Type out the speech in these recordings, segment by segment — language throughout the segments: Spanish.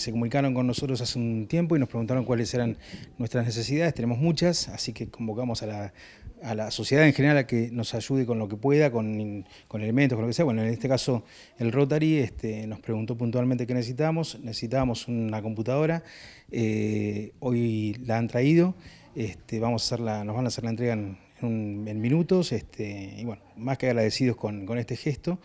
Se comunicaron con nosotros hace un tiempo y nos preguntaron cuáles eran nuestras necesidades. Tenemos muchas, así que convocamos a la, sociedad en general a que nos ayude con lo que pueda, con, elementos, con lo que sea. Bueno, en este caso el Rotary este, nos preguntó puntualmente qué necesitábamos. Necesitábamos una computadora, eh, hoy la han traído, este, vamos a nos van a hacer la entrega en, minutos, este, y bueno, más que agradecidos con, este gesto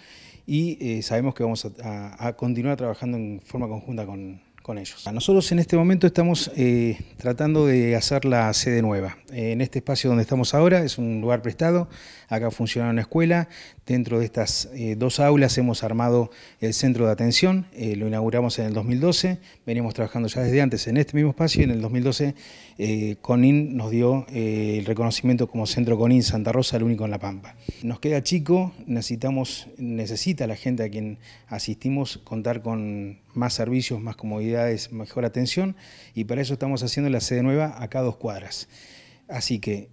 y eh, sabemos que vamos a continuar trabajando en forma conjunta con, con ellos. Nosotros en este momento estamos eh, tratando de hacer la sede nueva. Eh, en este espacio donde estamos ahora es un lugar prestado, acá funciona una escuela, dentro de estas eh, dos aulas hemos armado el centro de atención, lo inauguramos en el 2012, venimos trabajando ya desde antes en este mismo espacio y en el 2012 CONIN nos dio el reconocimiento como Centro CONIN Santa Rosa, el único en La Pampa. Nos queda chico, necesitamos, necesita la gente a quien asistimos contar con más servicios, más comodidades, mejor atención y para eso estamos haciendo la sede nueva acá a dos cuadras. Así que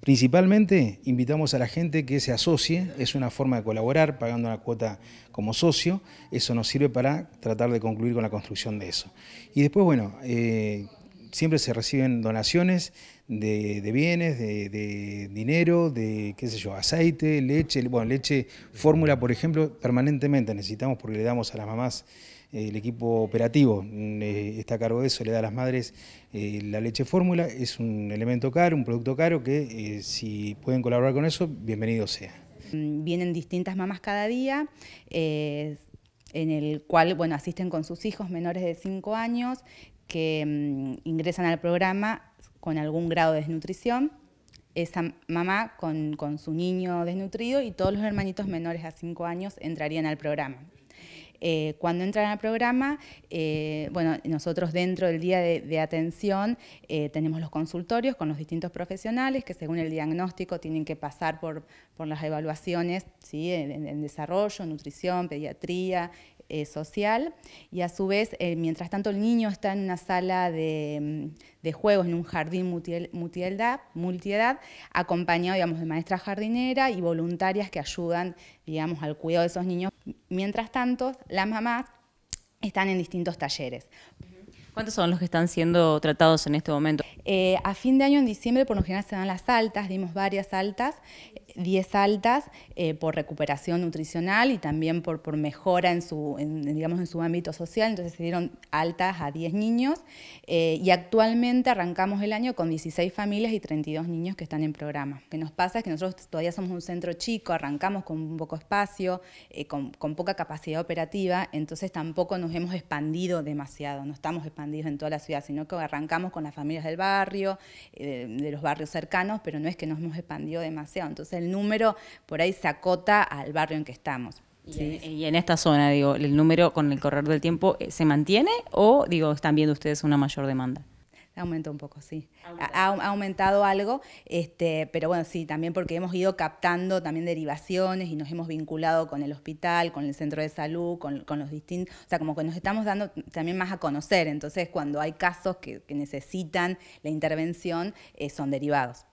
principalmente invitamos a la gente que se asocie, es una forma de colaborar pagando una cuota como socio, eso nos sirve para tratar de concluir con la construcción de eso. Y después, bueno, eh, siempre se reciben donaciones de, bienes, de, dinero, de qué sé yo, aceite, leche, bueno, leche, fórmula, por ejemplo, permanentemente necesitamos porque le damos a las mamás eh, el equipo operativo mm, eh, está a cargo de eso, le da a las madres eh, la leche fórmula, es un elemento caro, un producto caro que si pueden colaborar con eso, bienvenido sea. Mm, vienen distintas mamás cada día, en el cual bueno, asisten con sus hijos menores de 5 años, que mm, ingresan al programa con algún grado de desnutrición, esa mamá con, su niño desnutrido y todos los hermanitos menores a 5 años entrarían al programa. Eh, cuando entran al programa, eh, bueno, nosotros dentro del día de, atención eh, tenemos los consultorios con los distintos profesionales que según el diagnóstico tienen que pasar por, por las evaluaciones ¿sí? en, en, desarrollo, nutrición, pediatría, eh, social y a su vez, eh, mientras tanto el niño está en una sala de, mm, juegos, en un jardín multiedad, multiedad, acompañado digamos, de maestra jardinera y voluntarias que ayudan digamos, al cuidado de esos niños. Mientras tanto, las mamás están en distintos talleres. ¿Cuántos son los que están siendo tratados en este momento? Eh, a fin de año, en diciembre, por lo general se dan las altas, dimos varias altas, 10 altas eh, por recuperación nutricional y también por, por mejora en su, digamos, en su ámbito social, entonces se dieron altas a 10 niños eh, y actualmente arrancamos el año con 16 familias y 32 niños que están en programa. Lo que nos pasa es que nosotros todavía somos un centro chico, arrancamos con poco espacio, con, con poca capacidad operativa, entonces tampoco nos hemos expandido demasiado, no estamos expandiendo en toda la ciudad, sino que arrancamos con las familias del barrio, eh, de los barrios cercanos, pero no es que nos hemos expandido demasiado. Entonces el número por ahí se acota al barrio en que estamos. Y en esta zona, digo, ¿el número con el correr del tiempo eh, se mantiene o, digo, están viendo ustedes una mayor demanda? Aumentó un poco, sí. Ha, aumentado algo, este, pero bueno, sí, también porque hemos ido captando también derivaciones y nos hemos vinculado con el hospital, con el centro de salud, con, los distintos, o sea, como que nos estamos dando también más a conocer, entonces cuando hay casos que, necesitan la intervención, eh, son derivados.